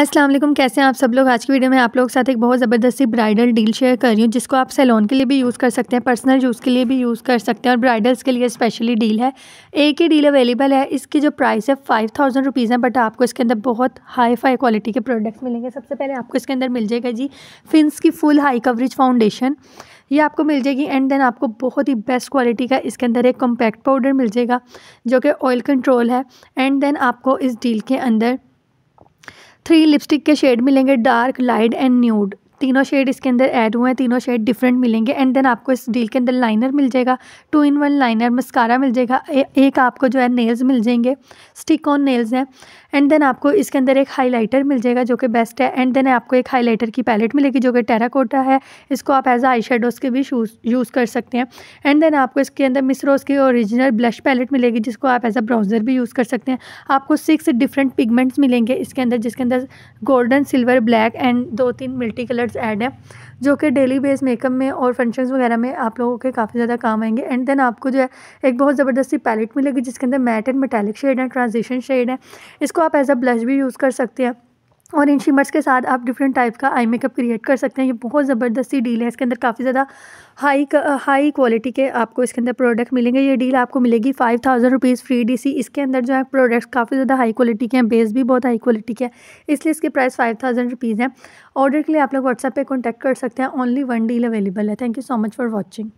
अस्सलाम वालेकुम कैसे हैं आप सब लोग आज की वीडियो में आप लोगों के साथ एक बहुत ज़बरदस्ती ब्राइडल डील शेयर कर रही हूँ जिसको आप सैलून के लिए भी यूज़ कर सकते हैं पर्सनल यूज़ के लिए भी यूज़ कर सकते हैं और ब्राइडल्स के लिए स्पेशली डील है एक ही डील अवेलेबल है इसकी जो प्राइस है फाइव थाउजेंड रुपीज़ है बट आपको इसके अंदर बहुत हाई फाई क्वालिटी के प्रोडक्ट्स मिलेंगे सबसे पहले आपको इसके अंदर मिल जाएगा जी फिन्स की फुल हाई कवरेज फाउंडेशन ये आपको मिल जाएगी एंड देन आपको बहुत ही बेस्ट क्वालिटी का इसके अंदर एक कॉम्पैक्ट पाउडर मिल जाएगा जो कि ऑयल कंट्रोल है एंड देन आपको इस डील के अंदर थ्री लिपस्टिक के शेड मिलेंगे डार्क लाइट एंड न्यूड तीनों शेड इसके अंदर ऐड हुए हैं तीनों शेड डिफरेंट मिलेंगे एंड देन आपको इस डील के अंदर लाइनर मिल जाएगा two in one liner mascara मिल जाएगा एक आपको जो है नेल्स मिल जाएंगे स्टिक ऑन नेल्स हैं एंड देन आपको इसके अंदर एक हाइलाइटर मिल जाएगा जो कि बेस्ट है एंड देन आपको एक हाईलाइटर की पैलेट मिलेगी जो कि टेराकोटा है इसको आप एज आई शेडोज़ के भी यूज़ कर सकते हैं एंड देन आपको इसके अंदर मिसरोज़ की ओरिजिनल ब्लश पैलेट मिलेगी जिसको आप एज अ ब्राउज़र भी यूज़ कर सकते हैं आपको सिक्स डिफरेंट पिगमेंट्स मिलेंगे इसके अंदर जिसके अंदर गोल्डन सिल्वर ब्लैक एंड दो तीन मल्टी कलर प्रोडक्ट्स ऐड हैं जो कि डेली बेस मेकअप में और फंक्शंस वगैरह में आप लोगों के काफ़ी ज़्यादा काम आएंगे एंड देन आपको जो है एक बहुत ज़बरदस्ती पैलेट मिलेगी जिसके अंदर मैट एंड मेटेलिक शेड है ट्रांजिशन शेड है इसको आप एज अ ब्लश भी यूज़ कर सकते हैं और इन शिमर्स के साथ आप डिफरेंट टाइप का आई मेकअप क्रिएट कर सकते हैं ये बहुत ज़बरदस्ती डील है इसके अंदर काफ़ी ज़्यादा हाई हाई क्वालिटी के आपको इसके अंदर प्रोडक्ट मिलेंगे ये डील आपको मिलेगी five thousand rupees free D C इसके अंदर जो है प्रोडक्ट्स काफ़ी ज़्यादा हाई क्वालिटी के हैं बेस भी बहुत हाई क्वालिटी के हैं इसलिए इसके प्राइस फाइव थाउजेंड रुपीज़ हैं ऑर्डर के लिए आप लोग व्हाट्सएप पर कॉन्टैक्ट कर सकते हैं ओनली वन डील अवेलेबल है thank you so much for watching